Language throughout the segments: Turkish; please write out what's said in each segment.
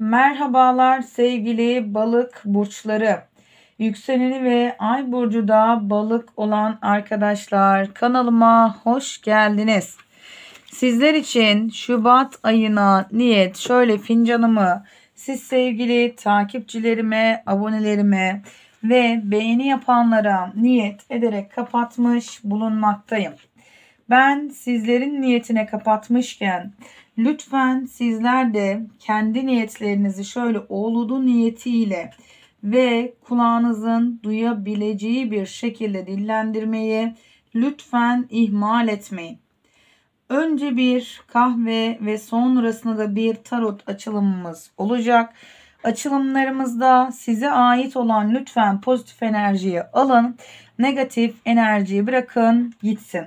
Merhabalar sevgili balık burçları. Yükseleni ve ay burcu da balık olan arkadaşlar kanalıma hoş geldiniz. Sizler için Şubat ayına niyet şöyle fincanımı siz sevgili takipçilerime, abonelerime ve beğeni yapanlara niyet ederek kapatmış bulunmaktayım. Ben sizlerin niyetine kapatmışken Lütfen sizler de kendi niyetlerinizi şöyle oğludu niyetiyle ve kulağınızın duyabileceği bir şekilde dillendirmeyi lütfen ihmal etmeyin. Önce bir kahve ve sonrasında da bir tarot açılımımız olacak. Açılımlarımızda size ait olan lütfen pozitif enerjiyi alın. Negatif enerjiyi bırakın gitsin.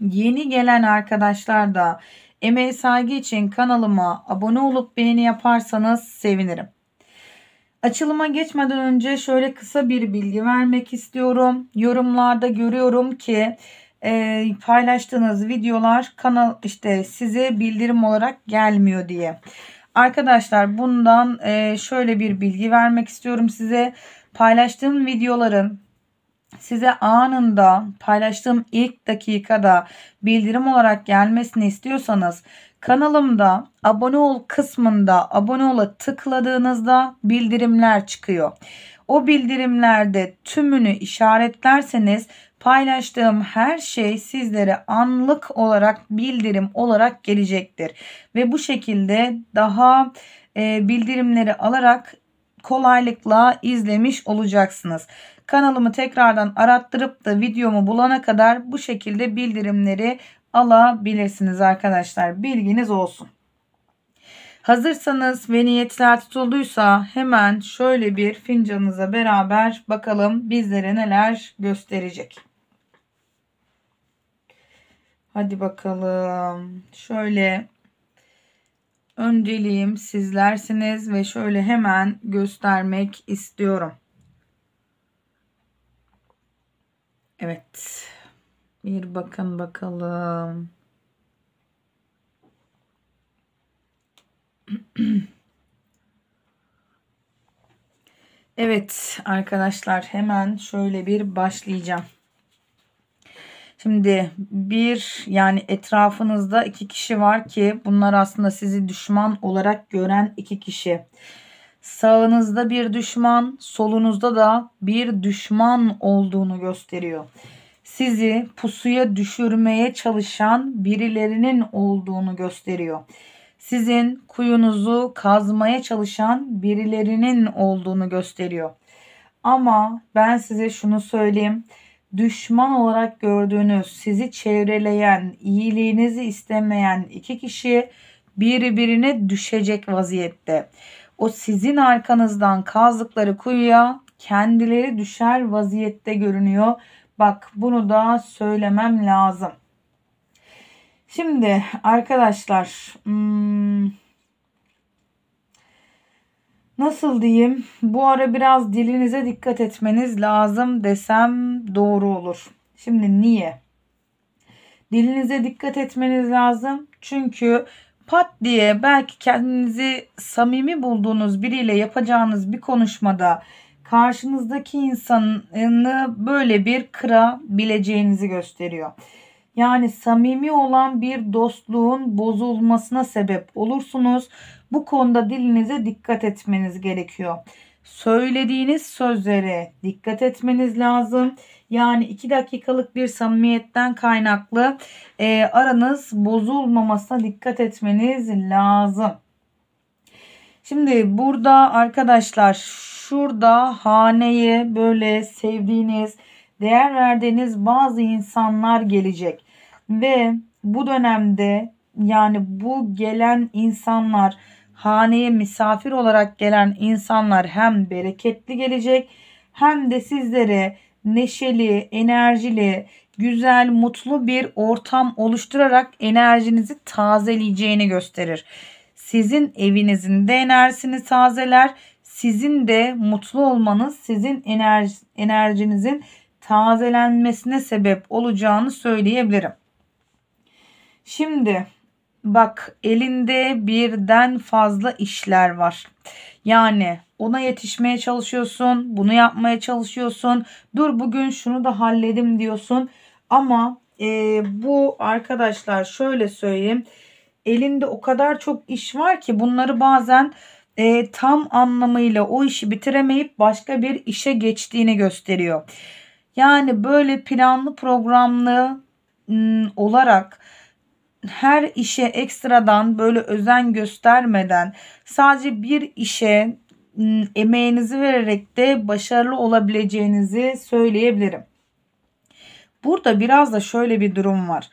Yeni gelen arkadaşlar da Emeğe saygı için kanalıma abone olup beğeni yaparsanız sevinirim. Açılıma geçmeden önce şöyle kısa bir bilgi vermek istiyorum. Yorumlarda görüyorum ki e, paylaştığınız videolar kanal işte size bildirim olarak gelmiyor diye. Arkadaşlar bundan e, şöyle bir bilgi vermek istiyorum size. Paylaştığım videoların size anında paylaştığım ilk dakikada bildirim olarak gelmesini istiyorsanız kanalımda abone ol kısmında abone ola tıkladığınızda bildirimler çıkıyor. O bildirimlerde tümünü işaretlerseniz paylaştığım her şey sizlere anlık olarak bildirim olarak gelecektir. Ve bu şekilde daha e, bildirimleri alarak kolaylıkla izlemiş olacaksınız. Kanalımı tekrardan arattırıp da videomu bulana kadar bu şekilde bildirimleri alabilirsiniz arkadaşlar. Bilginiz olsun. Hazırsanız ve niyetler tutulduysa hemen şöyle bir fincanınıza beraber bakalım bizlere neler gösterecek. Hadi bakalım. Şöyle önceliğim sizlersiniz ve şöyle hemen göstermek istiyorum. Evet. Bir bakın bakalım. Evet arkadaşlar hemen şöyle bir başlayacağım. Şimdi bir yani etrafınızda iki kişi var ki bunlar aslında sizi düşman olarak gören iki kişi sağınızda bir düşman, solunuzda da bir düşman olduğunu gösteriyor. Sizi pusuya düşürmeye çalışan birilerinin olduğunu gösteriyor. Sizin kuyunuzu kazmaya çalışan birilerinin olduğunu gösteriyor. Ama ben size şunu söyleyeyim. Düşman olarak gördüğünüz, sizi çevreleyen, iyiliğinizi istemeyen iki kişi birbirine düşecek vaziyette. O sizin arkanızdan kazdıkları kuyuya kendileri düşer vaziyette görünüyor. Bak bunu da söylemem lazım. Şimdi arkadaşlar hmm, nasıl diyeyim bu ara biraz dilinize dikkat etmeniz lazım desem doğru olur. Şimdi niye? Dilinize dikkat etmeniz lazım. Çünkü pat diye belki kendinizi samimi bulduğunuz biriyle yapacağınız bir konuşmada karşınızdaki insanı böyle bir kırabileceğinizi gösteriyor. Yani samimi olan bir dostluğun bozulmasına sebep olursunuz. Bu konuda dilinize dikkat etmeniz gerekiyor. Söylediğiniz sözlere dikkat etmeniz lazım. Yani 2 dakikalık bir samimiyetten kaynaklı e, aranız bozulmamasına dikkat etmeniz lazım. Şimdi burada arkadaşlar şurada haneye böyle sevdiğiniz, değer verdiğiniz bazı insanlar gelecek. Ve bu dönemde yani bu gelen insanlar haneye misafir olarak gelen insanlar hem bereketli gelecek hem de sizlere neşeli, enerjili, güzel, mutlu bir ortam oluşturarak enerjinizi tazeleyeceğini gösterir. Sizin evinizin de enerjisini tazeler, sizin de mutlu olmanız sizin enerji, enerjinizin tazelenmesine sebep olacağını söyleyebilirim. Şimdi bak elinde birden fazla işler var. Yani ona yetişmeye çalışıyorsun, bunu yapmaya çalışıyorsun. Dur bugün şunu da halledim diyorsun. Ama e, bu arkadaşlar şöyle söyleyeyim. Elinde o kadar çok iş var ki bunları bazen e, tam anlamıyla o işi bitiremeyip başka bir işe geçtiğini gösteriyor. Yani böyle planlı programlı m, olarak her işe ekstradan böyle özen göstermeden sadece bir işe ıı, emeğinizi vererek de başarılı olabileceğinizi söyleyebilirim. Burada biraz da şöyle bir durum var.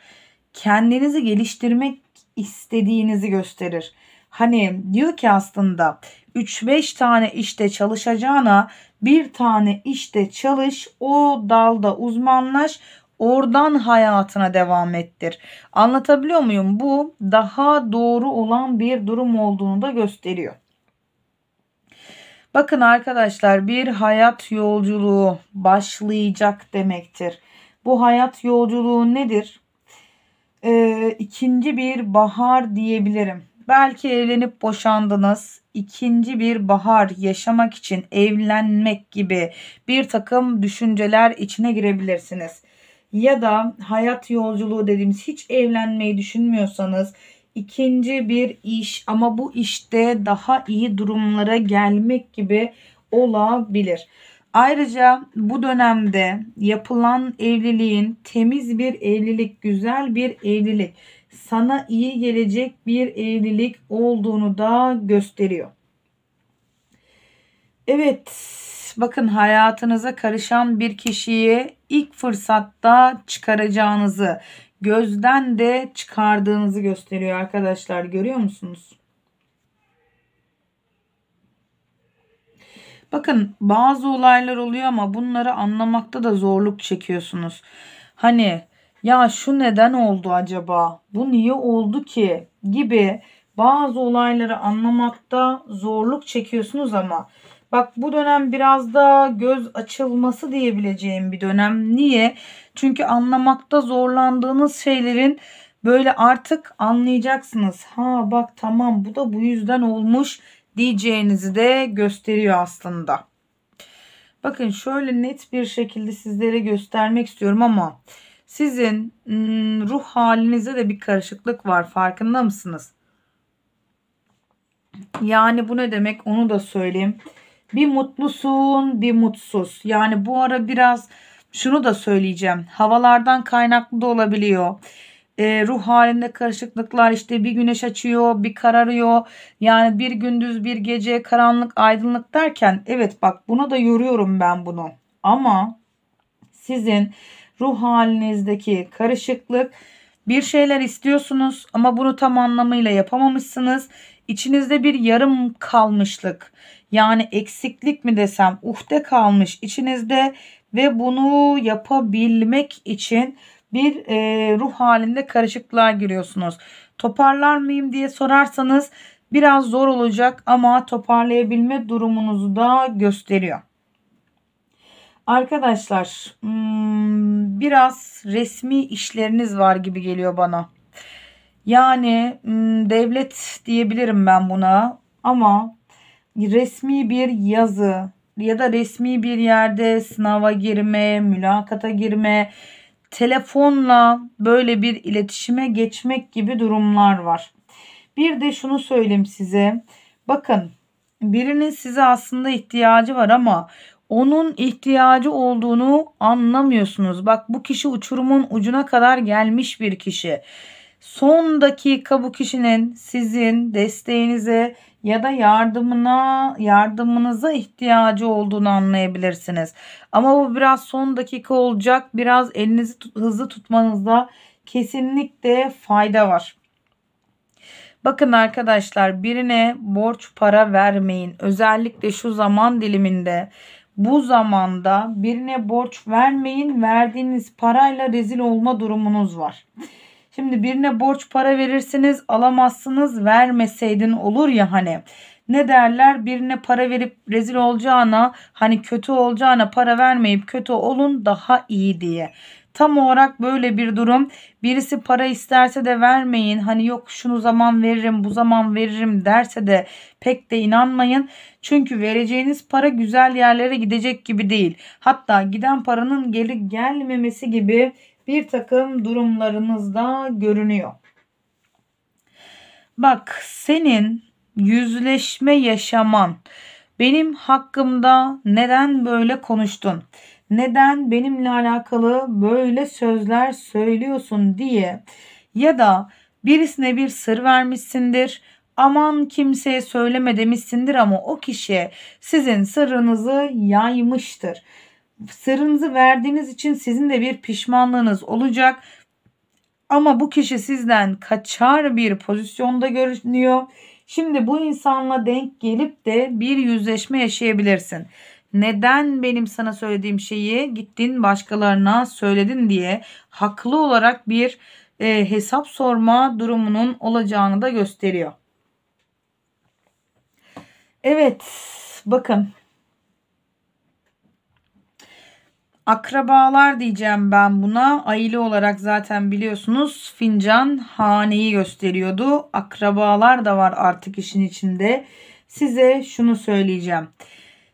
Kendinizi geliştirmek istediğinizi gösterir. Hani diyor ki aslında 3-5 tane işte çalışacağına bir tane işte çalış, o dalda uzmanlaş, Oradan hayatına devam ettir. Anlatabiliyor muyum? Bu daha doğru olan bir durum olduğunu da gösteriyor. Bakın arkadaşlar bir hayat yolculuğu başlayacak demektir. Bu hayat yolculuğu nedir? Ee, ikinci bir bahar diyebilirim. Belki evlenip boşandınız. İkinci bir bahar yaşamak için evlenmek gibi bir takım düşünceler içine girebilirsiniz ya da hayat yolculuğu dediğimiz hiç evlenmeyi düşünmüyorsanız ikinci bir iş ama bu işte daha iyi durumlara gelmek gibi olabilir. Ayrıca bu dönemde yapılan evliliğin temiz bir evlilik, güzel bir evlilik, sana iyi gelecek bir evlilik olduğunu da gösteriyor. Evet, bakın hayatınıza karışan bir kişiyi ilk fırsatta çıkaracağınızı gözden de çıkardığınızı gösteriyor arkadaşlar görüyor musunuz? Bakın bazı olaylar oluyor ama bunları anlamakta da zorluk çekiyorsunuz. Hani ya şu neden oldu acaba? Bu niye oldu ki? gibi bazı olayları anlamakta zorluk çekiyorsunuz ama Bak bu dönem biraz da göz açılması diyebileceğim bir dönem. Niye? Çünkü anlamakta zorlandığınız şeylerin böyle artık anlayacaksınız. Ha bak tamam bu da bu yüzden olmuş diyeceğinizi de gösteriyor aslında. Bakın şöyle net bir şekilde sizlere göstermek istiyorum ama sizin hmm, ruh halinizde de bir karışıklık var farkında mısınız? Yani bu ne demek onu da söyleyeyim. Bir mutlusun, bir mutsuz. Yani bu ara biraz şunu da söyleyeceğim. Havalardan kaynaklı da olabiliyor. E, ruh halinde karışıklıklar işte bir güneş açıyor, bir kararıyor. Yani bir gündüz, bir gece, karanlık, aydınlık derken evet bak buna da yoruyorum ben bunu. Ama sizin ruh halinizdeki karışıklık bir şeyler istiyorsunuz ama bunu tam anlamıyla yapamamışsınız. İçinizde bir yarım kalmışlık. Yani eksiklik mi desem uhde kalmış içinizde ve bunu yapabilmek için bir e, ruh halinde karışıklığa giriyorsunuz. Toparlar mıyım diye sorarsanız biraz zor olacak ama toparlayabilme durumunuzu da gösteriyor. Arkadaşlar hmm, biraz resmi işleriniz var gibi geliyor bana. Yani hmm, devlet diyebilirim ben buna ama resmi bir yazı ya da resmi bir yerde sınava girme, mülakata girme, telefonla böyle bir iletişime geçmek gibi durumlar var. Bir de şunu söyleyeyim size. Bakın birinin size aslında ihtiyacı var ama onun ihtiyacı olduğunu anlamıyorsunuz. Bak bu kişi uçurumun ucuna kadar gelmiş bir kişi. Son dakika bu kişinin sizin desteğinize ya da yardımına yardımınıza ihtiyacı olduğunu anlayabilirsiniz. Ama bu biraz son dakika olacak. Biraz elinizi tut, hızlı tutmanızda kesinlikle fayda var. Bakın arkadaşlar birine borç para vermeyin. Özellikle şu zaman diliminde bu zamanda birine borç vermeyin. Verdiğiniz parayla rezil olma durumunuz var. Şimdi birine borç para verirsiniz alamazsınız vermeseydin olur ya hani. Ne derler birine para verip rezil olacağına hani kötü olacağına para vermeyip kötü olun daha iyi diye. Tam olarak böyle bir durum. Birisi para isterse de vermeyin. Hani yok şunu zaman veririm, bu zaman veririm derse de pek de inanmayın. Çünkü vereceğiniz para güzel yerlere gidecek gibi değil. Hatta giden paranın geri gelmemesi gibi bir takım durumlarınızda görünüyor. Bak senin yüzleşme yaşaman benim hakkımda neden böyle konuştun? Neden benimle alakalı böyle sözler söylüyorsun diye ya da birisine bir sır vermişsindir aman kimseye söyleme demişsindir ama o kişi sizin sırrınızı yaymıştır sırrınızı verdiğiniz için sizin de bir pişmanlığınız olacak. Ama bu kişi sizden kaçar bir pozisyonda görünüyor. Şimdi bu insanla denk gelip de bir yüzleşme yaşayabilirsin. Neden benim sana söylediğim şeyi gittin başkalarına söyledin diye haklı olarak bir e, hesap sorma durumunun olacağını da gösteriyor. Evet bakın Akrabalar diyeceğim ben buna. Aile olarak zaten biliyorsunuz fincan haneyi gösteriyordu. Akrabalar da var artık işin içinde. Size şunu söyleyeceğim.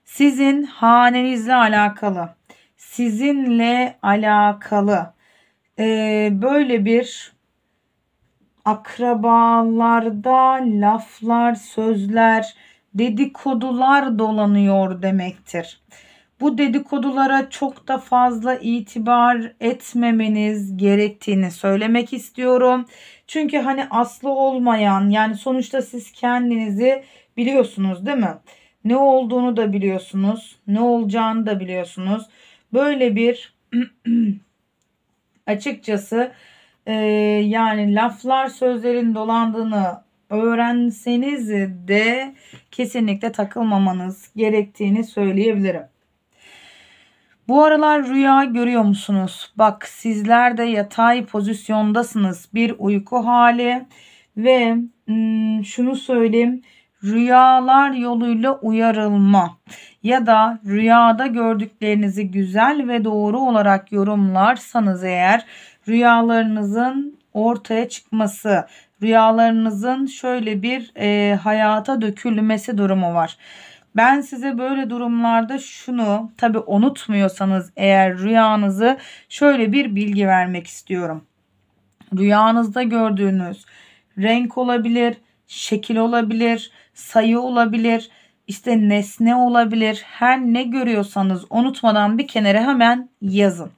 Sizin hanenizle alakalı, sizinle alakalı ee, böyle bir akrabalarda laflar, sözler, dedikodular dolanıyor demektir bu dedikodulara çok da fazla itibar etmemeniz gerektiğini söylemek istiyorum. Çünkü hani aslı olmayan yani sonuçta siz kendinizi biliyorsunuz değil mi? Ne olduğunu da biliyorsunuz, ne olacağını da biliyorsunuz. Böyle bir açıkçası e, yani laflar sözlerin dolandığını öğrenseniz de kesinlikle takılmamanız gerektiğini söyleyebilirim. Bu aralar rüya görüyor musunuz? Bak sizler de yatay pozisyondasınız. Bir uyku hali ve hmm, şunu söyleyeyim. Rüyalar yoluyla uyarılma ya da rüyada gördüklerinizi güzel ve doğru olarak yorumlarsanız eğer rüyalarınızın ortaya çıkması, rüyalarınızın şöyle bir e, hayata dökülmesi durumu var. Ben size böyle durumlarda şunu tabi unutmuyorsanız eğer rüyanızı şöyle bir bilgi vermek istiyorum. Rüyanızda gördüğünüz renk olabilir, şekil olabilir, sayı olabilir, işte nesne olabilir. Her ne görüyorsanız unutmadan bir kenara hemen yazın.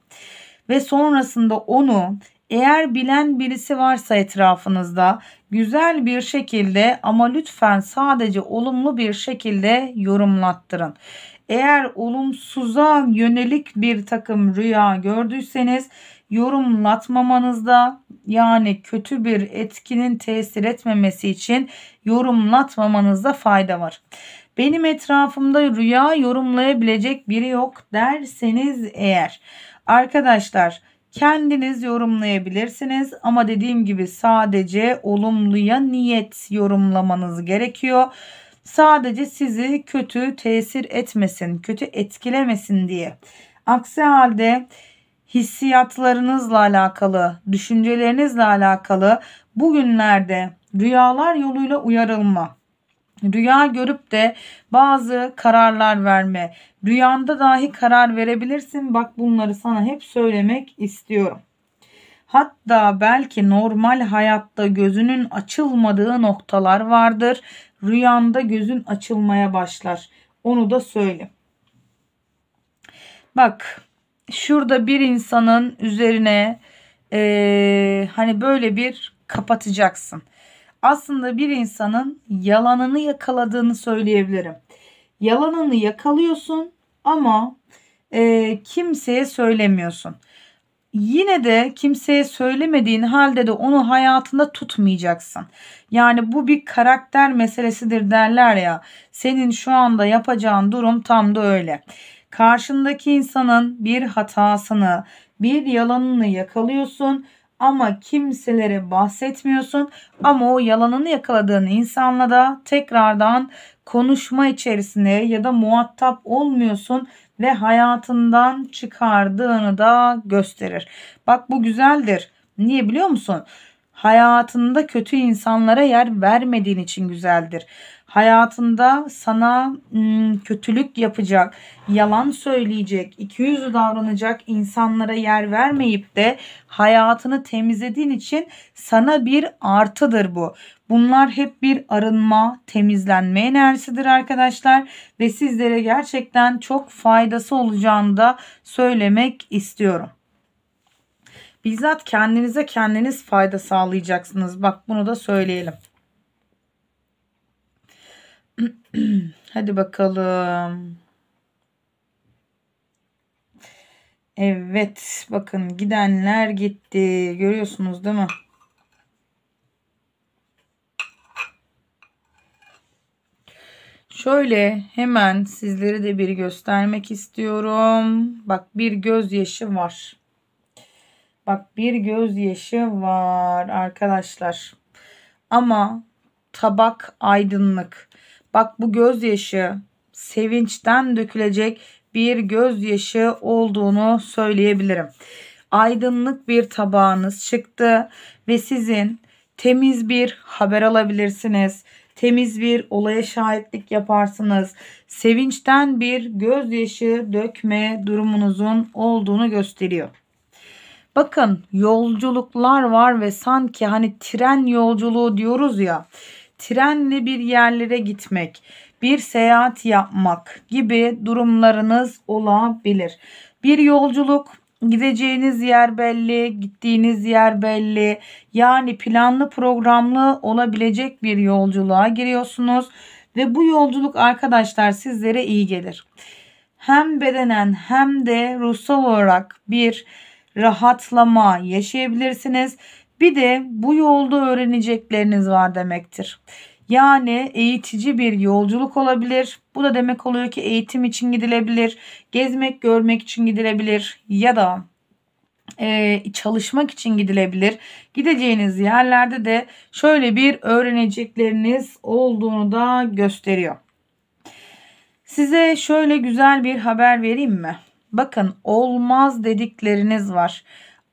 Ve sonrasında onu eğer bilen birisi varsa etrafınızda güzel bir şekilde ama lütfen sadece olumlu bir şekilde yorumlattırın. Eğer olumsuza yönelik bir takım rüya gördüyseniz yorumlatmamanızda yani kötü bir etkinin tesir etmemesi için yorumlatmamanızda fayda var. Benim etrafımda rüya yorumlayabilecek biri yok derseniz eğer arkadaşlar Kendiniz yorumlayabilirsiniz ama dediğim gibi sadece olumluya niyet yorumlamanız gerekiyor. Sadece sizi kötü tesir etmesin, kötü etkilemesin diye. Aksi halde hissiyatlarınızla alakalı, düşüncelerinizle alakalı bugünlerde rüyalar yoluyla uyarılma Rüya görüp de bazı kararlar verme. Rüyanda dahi karar verebilirsin. Bak bunları sana hep söylemek istiyorum. Hatta belki normal hayatta gözünün açılmadığı noktalar vardır. Rüyanda gözün açılmaya başlar. Onu da söyle. Bak şurada bir insanın üzerine e, hani böyle bir kapatacaksın aslında bir insanın yalanını yakaladığını söyleyebilirim. Yalanını yakalıyorsun ama e, kimseye söylemiyorsun. Yine de kimseye söylemediğin halde de onu hayatında tutmayacaksın. Yani bu bir karakter meselesidir derler ya. Senin şu anda yapacağın durum tam da öyle. Karşındaki insanın bir hatasını, bir yalanını yakalıyorsun ama kimselere bahsetmiyorsun. Ama o yalanını yakaladığın insanla da tekrardan konuşma içerisinde ya da muhatap olmuyorsun ve hayatından çıkardığını da gösterir. Bak bu güzeldir. Niye biliyor musun? Hayatında kötü insanlara yer vermediğin için güzeldir hayatında sana kötülük yapacak, yalan söyleyecek, ikiyüzlü davranacak insanlara yer vermeyip de hayatını temizlediğin için sana bir artıdır bu. Bunlar hep bir arınma, temizlenme enerjisidir arkadaşlar ve sizlere gerçekten çok faydası olacağını da söylemek istiyorum. Bizzat kendinize kendiniz fayda sağlayacaksınız. Bak bunu da söyleyelim. Hadi bakalım. Evet bakın gidenler gitti. Görüyorsunuz değil mi? Şöyle hemen sizlere de bir göstermek istiyorum. Bak bir gözyaşı var. Bak bir gözyaşı var arkadaşlar. Ama tabak aydınlık. Bak bu gözyaşı sevinçten dökülecek bir gözyaşı olduğunu söyleyebilirim. Aydınlık bir tabağınız çıktı ve sizin temiz bir haber alabilirsiniz. Temiz bir olaya şahitlik yaparsınız. Sevinçten bir gözyaşı dökme durumunuzun olduğunu gösteriyor. Bakın yolculuklar var ve sanki hani tren yolculuğu diyoruz ya trenle bir yerlere gitmek, bir seyahat yapmak gibi durumlarınız olabilir. Bir yolculuk, gideceğiniz yer belli, gittiğiniz yer belli. Yani planlı programlı olabilecek bir yolculuğa giriyorsunuz ve bu yolculuk arkadaşlar sizlere iyi gelir. Hem bedenen hem de ruhsal olarak bir rahatlama yaşayabilirsiniz bir de bu yolda öğrenecekleriniz var demektir. Yani eğitici bir yolculuk olabilir. Bu da demek oluyor ki eğitim için gidilebilir, gezmek, görmek için gidilebilir ya da e, çalışmak için gidilebilir. Gideceğiniz yerlerde de şöyle bir öğrenecekleriniz olduğunu da gösteriyor. Size şöyle güzel bir haber vereyim mi? Bakın olmaz dedikleriniz var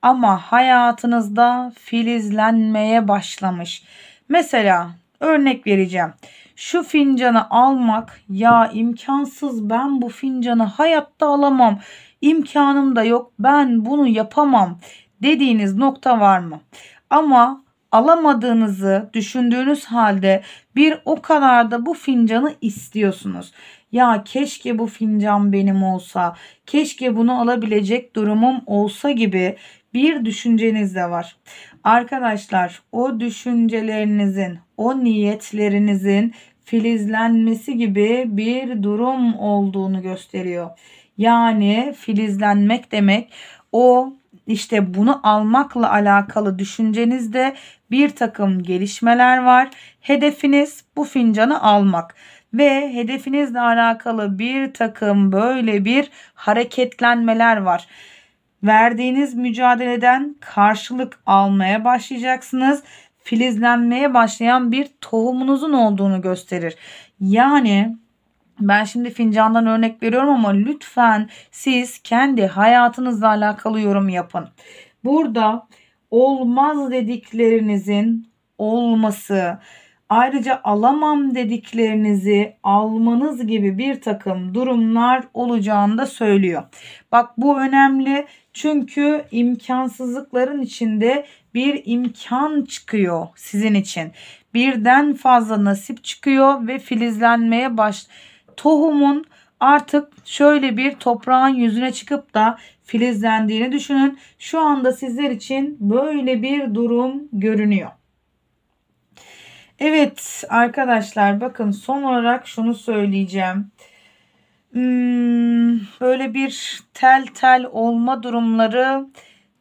ama hayatınızda filizlenmeye başlamış. Mesela örnek vereceğim. Şu fincanı almak ya imkansız ben bu fincanı hayatta alamam. İmkanım da yok ben bunu yapamam dediğiniz nokta var mı? Ama alamadığınızı düşündüğünüz halde bir o kadar da bu fincanı istiyorsunuz. Ya keşke bu fincan benim olsa, keşke bunu alabilecek durumum olsa gibi bir düşünceniz de var. Arkadaşlar o düşüncelerinizin, o niyetlerinizin filizlenmesi gibi bir durum olduğunu gösteriyor. Yani filizlenmek demek o işte bunu almakla alakalı düşüncenizde bir takım gelişmeler var. Hedefiniz bu fincanı almak ve hedefinizle alakalı bir takım böyle bir hareketlenmeler var verdiğiniz mücadeleden karşılık almaya başlayacaksınız. Filizlenmeye başlayan bir tohumunuzun olduğunu gösterir. Yani ben şimdi fincandan örnek veriyorum ama lütfen siz kendi hayatınızla alakalı yorum yapın. Burada olmaz dediklerinizin olması, ayrıca alamam dediklerinizi almanız gibi bir takım durumlar olacağını da söylüyor. Bak bu önemli. Çünkü imkansızlıkların içinde bir imkan çıkıyor sizin için. Birden fazla nasip çıkıyor ve filizlenmeye baş tohumun artık şöyle bir toprağın yüzüne çıkıp da filizlendiğini düşünün. Şu anda sizler için böyle bir durum görünüyor. Evet arkadaşlar bakın son olarak şunu söyleyeceğim. Hmm, böyle bir tel tel olma durumları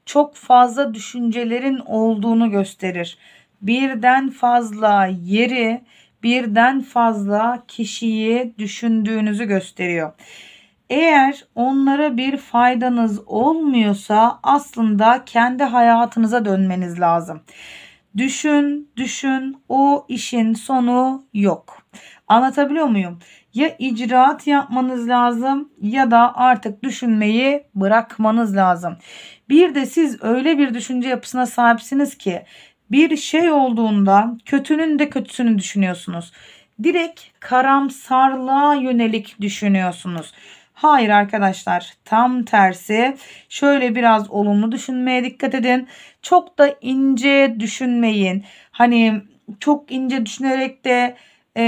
çok fazla düşüncelerin olduğunu gösterir. Birden fazla yeri, birden fazla kişiyi düşündüğünüzü gösteriyor. Eğer onlara bir faydanız olmuyorsa aslında kendi hayatınıza dönmeniz lazım. Düşün, düşün, o işin sonu yok. Anlatabiliyor muyum? ya icraat yapmanız lazım ya da artık düşünmeyi bırakmanız lazım. Bir de siz öyle bir düşünce yapısına sahipsiniz ki bir şey olduğunda kötünün de kötüsünü düşünüyorsunuz. Direkt karamsarlığa yönelik düşünüyorsunuz. Hayır arkadaşlar tam tersi şöyle biraz olumlu düşünmeye dikkat edin. Çok da ince düşünmeyin. Hani çok ince düşünerek de e,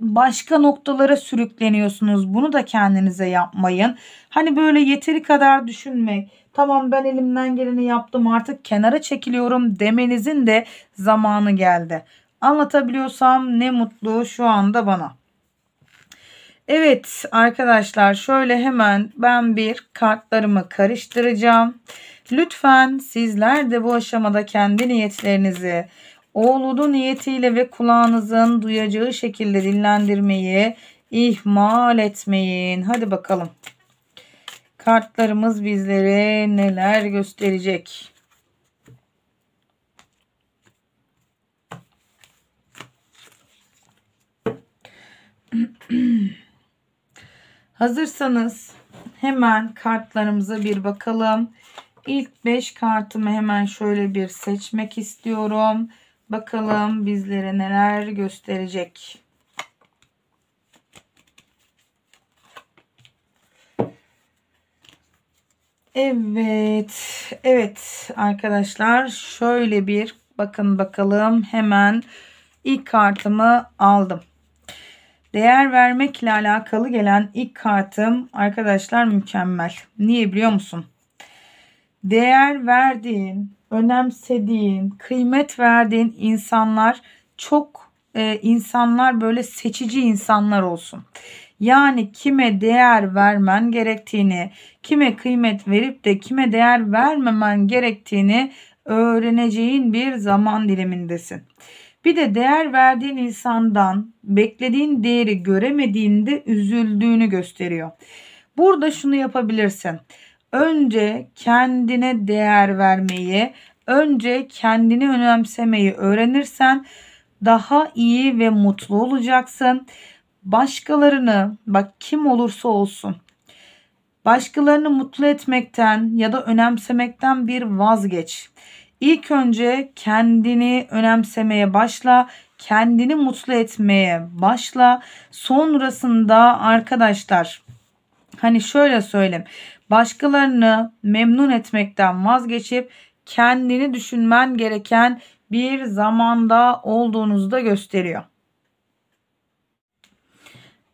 başka noktalara sürükleniyorsunuz. Bunu da kendinize yapmayın. Hani böyle yeteri kadar düşünmek, tamam ben elimden geleni yaptım artık kenara çekiliyorum demenizin de zamanı geldi. Anlatabiliyorsam ne mutlu şu anda bana. Evet arkadaşlar şöyle hemen ben bir kartlarımı karıştıracağım. Lütfen sizler de bu aşamada kendi niyetlerinizi, Oğludu niyetiyle ve kulağınızın duyacağı şekilde dinlendirmeyi ihmal etmeyin. Hadi bakalım. Kartlarımız bizlere neler gösterecek? Hazırsanız hemen kartlarımıza bir bakalım. İlk 5 kartımı hemen şöyle bir seçmek istiyorum. Bakalım bizlere neler gösterecek. Evet. Evet arkadaşlar şöyle bir bakın bakalım hemen ilk kartımı aldım. Değer vermekle alakalı gelen ilk kartım arkadaşlar mükemmel. Niye biliyor musun? Değer verdiğin önemsediğin, kıymet verdiğin insanlar çok e, insanlar böyle seçici insanlar olsun. Yani kime değer vermen gerektiğini, kime kıymet verip de kime değer vermemen gerektiğini öğreneceğin bir zaman dilimindesin. Bir de değer verdiğin insandan beklediğin değeri göremediğinde üzüldüğünü gösteriyor. Burada şunu yapabilirsin önce kendine değer vermeyi, önce kendini önemsemeyi öğrenirsen daha iyi ve mutlu olacaksın. Başkalarını bak kim olursa olsun başkalarını mutlu etmekten ya da önemsemekten bir vazgeç. İlk önce kendini önemsemeye başla, kendini mutlu etmeye başla. Sonrasında arkadaşlar hani şöyle söyleyeyim başkalarını memnun etmekten vazgeçip kendini düşünmen gereken bir zamanda olduğunuzu da gösteriyor.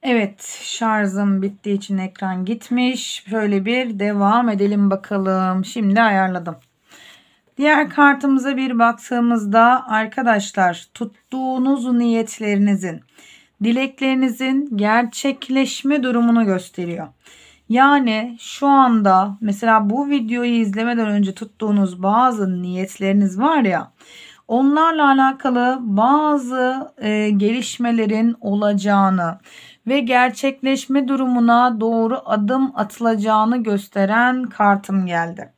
Evet şarjım bittiği için ekran gitmiş. Şöyle bir devam edelim bakalım. Şimdi ayarladım. Diğer kartımıza bir baktığımızda arkadaşlar tuttuğunuz niyetlerinizin, dileklerinizin gerçekleşme durumunu gösteriyor. Yani şu anda mesela bu videoyu izlemeden önce tuttuğunuz bazı niyetleriniz var ya onlarla alakalı bazı e, gelişmelerin olacağını ve gerçekleşme durumuna doğru adım atılacağını gösteren kartım geldi.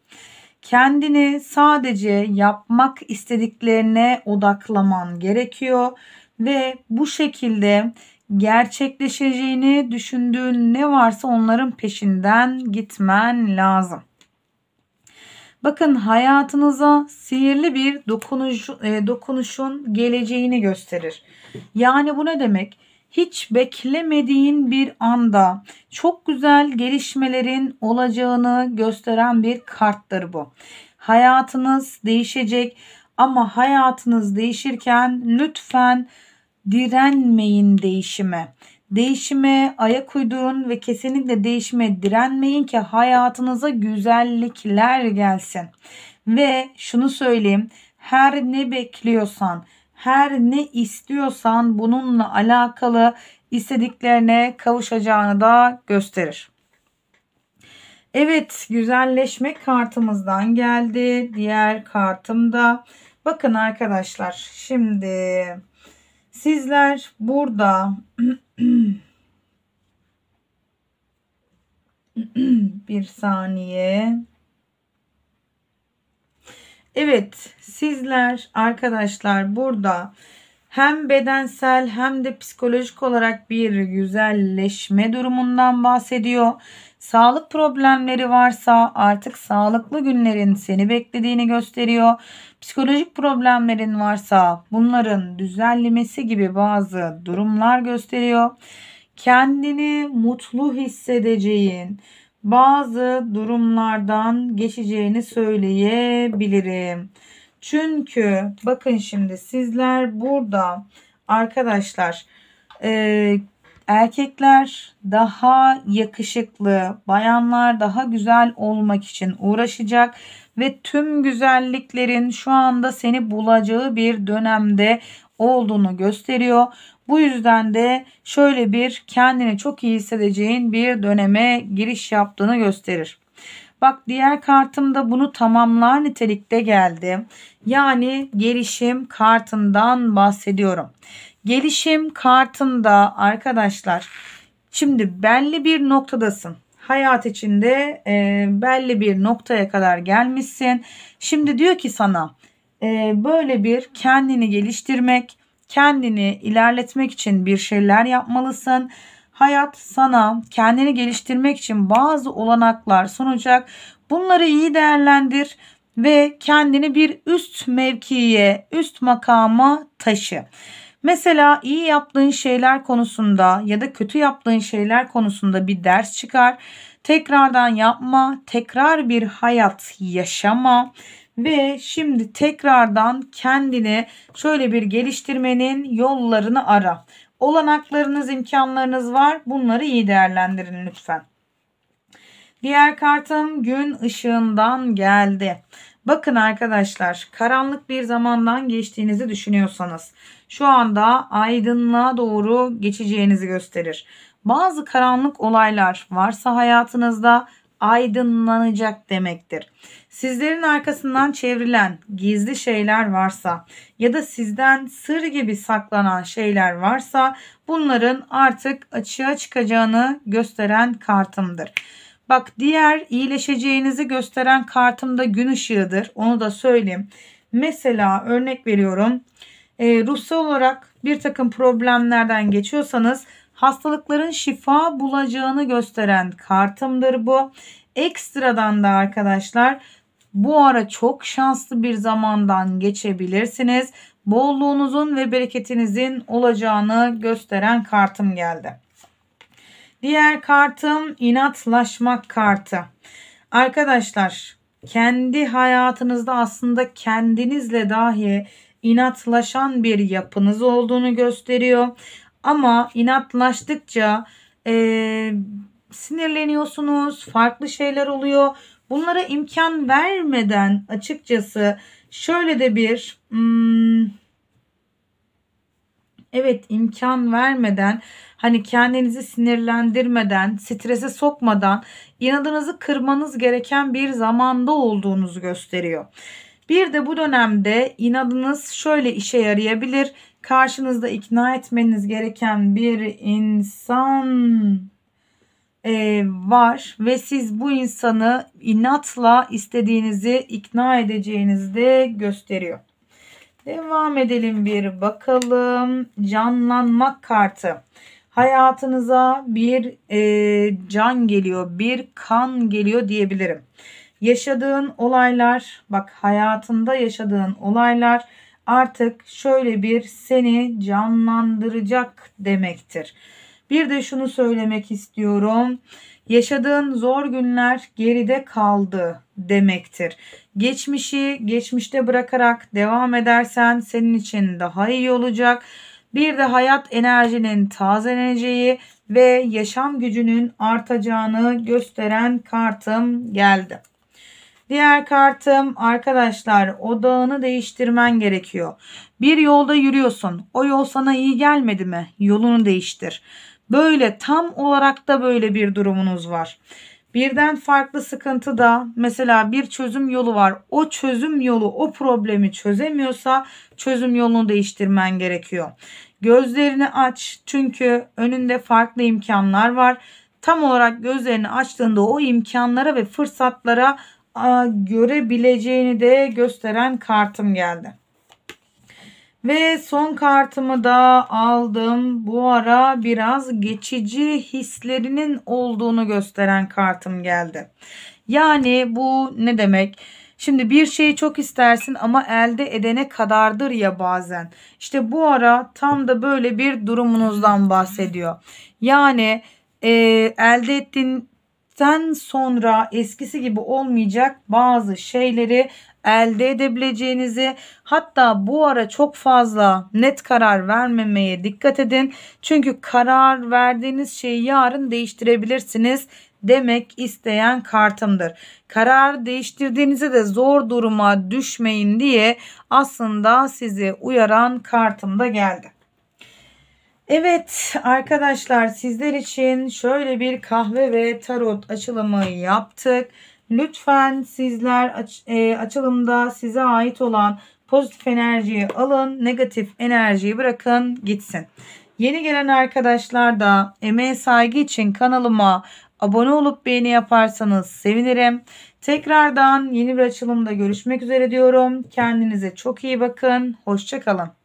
Kendini sadece yapmak istediklerine odaklaman gerekiyor ve bu şekilde gerçekleşeceğini düşündüğün ne varsa onların peşinden gitmen lazım. Bakın hayatınıza sihirli bir dokunuş, e, dokunuşun geleceğini gösterir. Yani bu ne demek? Hiç beklemediğin bir anda çok güzel gelişmelerin olacağını gösteren bir karttır bu. Hayatınız değişecek ama hayatınız değişirken lütfen direnmeyin değişime. Değişime ayak uydurun ve kesinlikle değişime direnmeyin ki hayatınıza güzellikler gelsin. Ve şunu söyleyeyim. Her ne bekliyorsan, her ne istiyorsan bununla alakalı istediklerine kavuşacağını da gösterir. Evet, güzelleşme kartımızdan geldi. Diğer kartım da bakın arkadaşlar şimdi Sizler burada bir saniye. Evet, sizler arkadaşlar burada hem bedensel hem de psikolojik olarak bir güzelleşme durumundan bahsediyor. Sağlık problemleri varsa artık sağlıklı günlerin seni beklediğini gösteriyor. Psikolojik problemlerin varsa bunların düzenlemesi gibi bazı durumlar gösteriyor. Kendini mutlu hissedeceğin bazı durumlardan geçeceğini söyleyebilirim. Çünkü bakın şimdi sizler burada arkadaşlar e, Erkekler daha yakışıklı, bayanlar daha güzel olmak için uğraşacak ve tüm güzelliklerin şu anda seni bulacağı bir dönemde olduğunu gösteriyor. Bu yüzden de şöyle bir kendini çok iyi hissedeceğin bir döneme giriş yaptığını gösterir. Bak diğer kartımda bunu tamamlar nitelikte geldi. Yani gelişim kartından bahsediyorum. Gelişim kartında arkadaşlar şimdi belli bir noktadasın. Hayat içinde e, belli bir noktaya kadar gelmişsin. Şimdi diyor ki sana e, böyle bir kendini geliştirmek, kendini ilerletmek için bir şeyler yapmalısın. Hayat sana kendini geliştirmek için bazı olanaklar sunacak. Bunları iyi değerlendir ve kendini bir üst mevkiye, üst makama taşı. Mesela iyi yaptığın şeyler konusunda ya da kötü yaptığın şeyler konusunda bir ders çıkar. Tekrardan yapma, tekrar bir hayat yaşama ve şimdi tekrardan kendini şöyle bir geliştirmenin yollarını ara. Olanaklarınız, imkanlarınız var. Bunları iyi değerlendirin lütfen. Diğer kartım gün ışığından geldi. Bakın arkadaşlar karanlık bir zamandan geçtiğinizi düşünüyorsanız şu anda aydınlığa doğru geçeceğinizi gösterir. Bazı karanlık olaylar varsa hayatınızda aydınlanacak demektir. Sizlerin arkasından çevrilen gizli şeyler varsa ya da sizden sır gibi saklanan şeyler varsa bunların artık açığa çıkacağını gösteren kartımdır. Bak diğer iyileşeceğinizi gösteren kartımda gün ışığıdır. Onu da söyleyeyim. Mesela örnek veriyorum e, ruhsal olarak bir takım problemlerden geçiyorsanız hastalıkların şifa bulacağını gösteren kartımdır bu. Ekstradan da arkadaşlar bu ara çok şanslı bir zamandan geçebilirsiniz. Bolluğunuzun ve bereketinizin olacağını gösteren kartım geldi. Diğer kartım inatlaşmak kartı. Arkadaşlar kendi hayatınızda aslında kendinizle dahi inatlaşan bir yapınız olduğunu gösteriyor. Ama inatlaştıkça e, sinirleniyorsunuz, farklı şeyler oluyor. Bunlara imkan vermeden açıkçası şöyle de bir hmm, evet imkan vermeden hani kendinizi sinirlendirmeden, strese sokmadan inadınızı kırmanız gereken bir zamanda olduğunuzu gösteriyor. Bir de bu dönemde inadınız şöyle işe yarayabilir. Karşınızda ikna etmeniz gereken bir insan e, var ve siz bu insanı inatla istediğinizi ikna edeceğinizi de gösteriyor. Devam edelim bir bakalım. Canlanmak kartı. Hayatınıza bir e, can geliyor, bir kan geliyor diyebilirim yaşadığın olaylar bak hayatında yaşadığın olaylar artık şöyle bir seni canlandıracak demektir. Bir de şunu söylemek istiyorum. Yaşadığın zor günler geride kaldı demektir. Geçmişi geçmişte bırakarak devam edersen senin için daha iyi olacak. Bir de hayat enerjinin tazeleneceği ve yaşam gücünün artacağını gösteren kartım geldi. Diğer kartım arkadaşlar odağını değiştirmen gerekiyor. Bir yolda yürüyorsun. O yol sana iyi gelmedi mi? Yolunu değiştir. Böyle tam olarak da böyle bir durumunuz var. Birden farklı sıkıntı da mesela bir çözüm yolu var. O çözüm yolu o problemi çözemiyorsa çözüm yolunu değiştirmen gerekiyor. Gözlerini aç çünkü önünde farklı imkanlar var. Tam olarak gözlerini açtığında o imkanlara ve fırsatlara görebileceğini de gösteren kartım geldi. Ve son kartımı da aldım. Bu ara biraz geçici hislerinin olduğunu gösteren kartım geldi. Yani bu ne demek? Şimdi bir şeyi çok istersin ama elde edene kadardır ya bazen. İşte bu ara tam da böyle bir durumunuzdan bahsediyor. Yani e, elde ettiğin Evlendikten sonra eskisi gibi olmayacak bazı şeyleri elde edebileceğinizi hatta bu ara çok fazla net karar vermemeye dikkat edin. Çünkü karar verdiğiniz şeyi yarın değiştirebilirsiniz demek isteyen kartımdır. Karar değiştirdiğinizi de zor duruma düşmeyin diye aslında sizi uyaran kartım da geldi. Evet arkadaşlar sizler için şöyle bir kahve ve tarot açılımı yaptık. Lütfen sizler aç, e, açılımda size ait olan pozitif enerjiyi alın, negatif enerjiyi bırakın gitsin. Yeni gelen arkadaşlar da emeğe saygı için kanalıma abone olup beğeni yaparsanız sevinirim. Tekrardan yeni bir açılımda görüşmek üzere diyorum. Kendinize çok iyi bakın. Hoşçakalın.